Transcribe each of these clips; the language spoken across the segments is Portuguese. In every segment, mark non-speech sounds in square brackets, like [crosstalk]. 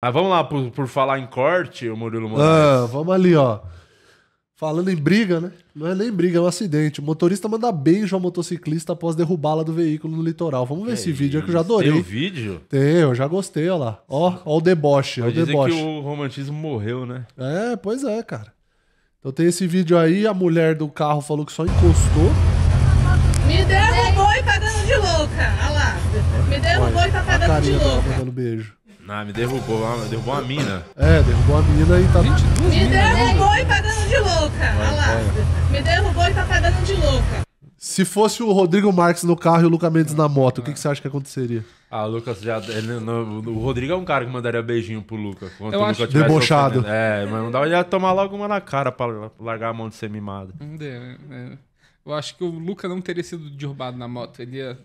Mas ah, vamos lá, por, por, falar em corte, o Murilo Moraes. Ah, vamos ali, ó. Falando em briga, né? Não é nem briga, é um acidente. O motorista manda beijo ao motociclista após derrubá-la do veículo no litoral. Vamos ver é esse vídeo, é que eu já adorei. Tem o vídeo? Tem, eu já gostei, ó lá. Ó, ó o deboche, ó o deboche. que o romantismo morreu, né? É, pois é, cara. Então tem esse vídeo aí, a mulher do carro falou que só encostou. Me derrubou e tá dando de louca, olha lá. Me derrubou Olha, e tá, tá dando de louca. Tá dando beijo. Ah, me derrubou, derrubou a mina. É, derrubou a mina e tá. 22 me derrubou e tá dando de louca. Olha lá. Me derrubou e tá pagando de louca. Se fosse o Rodrigo Marques no carro e o Lucas Mendes na moto, o que, que você acha que aconteceria? Ah, o Lucas já. Ele, no, o Rodrigo é um cara que mandaria beijinho pro Lucas. Quando Eu o acho... Lucas Debochado. É, mas não dá ele tomar logo uma na cara pra largar a mão de ser mimado. É, é. Eu acho que o Lucas não teria sido derrubado na moto. Ele ia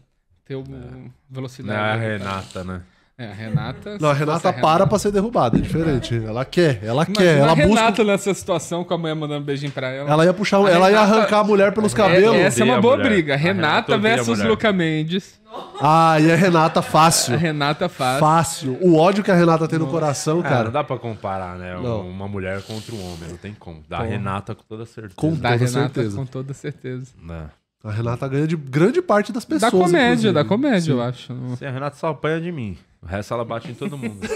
ter uma é. velocidade. Não é a Renata, né? É, a Renata. Não, a Renata para para ser derrubada, é diferente. É. Ela quer, ela Imagina quer. Ela a Renata nessa situação com a mulher mandando um beijinho pra ela. Ela ia puxar, ela ia arrancar a mulher pelos é, é cabelos. É, essa é uma boa briga. Renata, Renata versus Luca Mendes. Ah, e a Renata fácil. A Renata fácil. Fácil. O ódio que a Renata tem Nossa. no coração, cara. É, não dá pra comparar, né? Não. Uma mulher contra um homem, não tem como. Da Renata com toda certeza. Com toda Renata, certeza. Com toda certeza. Não. Né. A Renata ganha de grande parte das pessoas. Da comédia, inclusive. da comédia, Sim. eu acho. Sim, a Renata só apanha de mim. O resto ela bate em todo mundo. [laughs]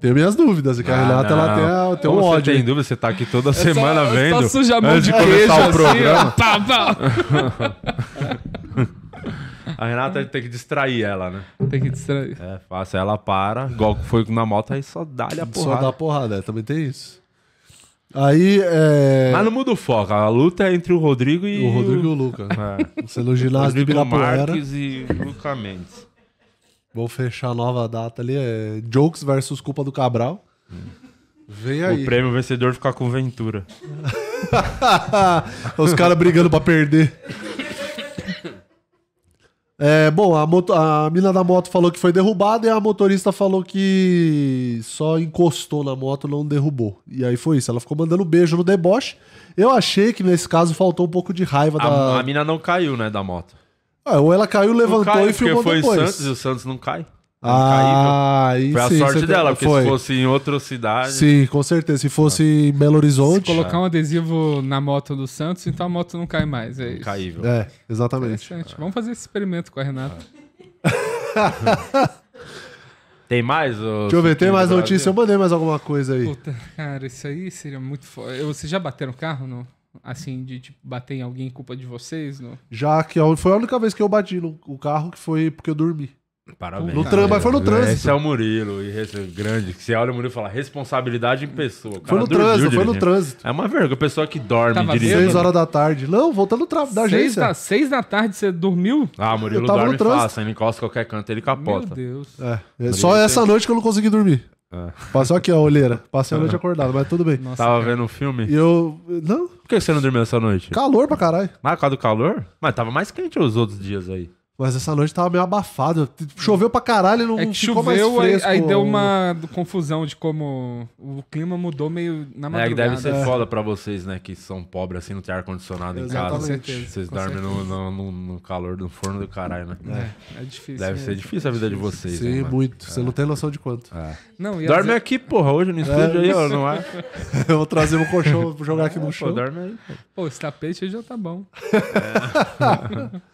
Tenho minhas dúvidas, que a ah, Renata ela tem, tem um ódio. Você tem dúvida, você tá aqui toda semana só, vendo. Só suja a antes de começar o assim, programa. Pá, pá. [laughs] a Renata tem que distrair ela, né? Tem que distrair. É fácil, ela para, igual foi na moto, aí só dá-lhe a porrada. Só dá a porrada, é, também tem isso. Aí é. Mas não muda o foco. A luta é entre o Rodrigo e. O Rodrigo e o Lucas. É. Você no ginásio do Birapuera. Marques e Luca Mendes. Vou fechar a nova data ali. É Jokes versus Culpa do Cabral. Hum. Vem aí. O prêmio vencedor ficar com Ventura. [laughs] Os caras brigando pra perder. É, bom, a, moto, a mina da moto falou que foi derrubada e a motorista falou que só encostou na moto, não derrubou. E aí foi isso. Ela ficou mandando beijo no deboche. Eu achei que nesse caso faltou um pouco de raiva a, da. A mina não caiu, né, da moto. É, ou ela caiu, levantou e filmou foi depois. Santos e o Santos não cai. Ah, isso, foi a sorte dela, porque foi. se fosse em outra cidade. Sim, com certeza. Se fosse ah. em Belo Horizonte. Se colocar um adesivo na moto do Santos, então a moto não cai mais. É isso. Caível. É, exatamente. É. Vamos fazer esse experimento com a Renata. [laughs] Tem mais? Deixa eu ver, tem mais notícia? Eu mandei mais alguma coisa aí. Puta, cara, isso aí seria muito foda. Vocês já bateram o carro, não? Assim, de tipo, bater em alguém culpa de vocês? Não? Já, que é foi a única vez que eu bati no, o carro, que foi porque eu dormi. Parabéns. No trânsito, mas foi no é, trânsito. Esse é o Murilo, e esse é grande. Que você olha o Murilo e fala, responsabilidade em pessoa. Cara, foi no trânsito, foi no trânsito. É uma vergonha, a pessoa que dorme tava dirigindo. Seis horas da tarde. Não, voltando tra... da agência. Da, seis da tarde você dormiu? Ah, Murilo dorme fácil, ele encosta qualquer canto, ele capota. Meu Deus. É, é só essa noite que eu não consegui dormir. É. Passou aqui a olheira. Passei a noite uhum. acordado, mas tudo bem. Nossa, tava cara. vendo um filme? E eu. Não. Por que você não dormiu essa noite? Calor pra caralho. Mas por causa do calor? Mas tava mais quente os outros dias aí. Mas essa noite tava meio abafado. Choveu pra caralho, não é que ficou choveu, mais fresco. Aí, aí deu uma confusão de como o clima mudou meio na madrugada. É que deve ser é. foda pra vocês, né, que são pobres, assim, não tem ar-condicionado em casa. Vocês dormem No, no, no, calor do forno do caralho, né? É, é difícil. Deve ser difícil a vida de vocês. Sim, muito. É. Você não tem noção de quanto. É. Não, dorme aqui, porra, hoje no é. estúdio aí, ó, não é? [laughs] Eu vou trazer um colchão pra jogar aqui no chão. Pô, dorme aí. Pô, esse tapete aí já tá bom. É. [laughs] [laughs]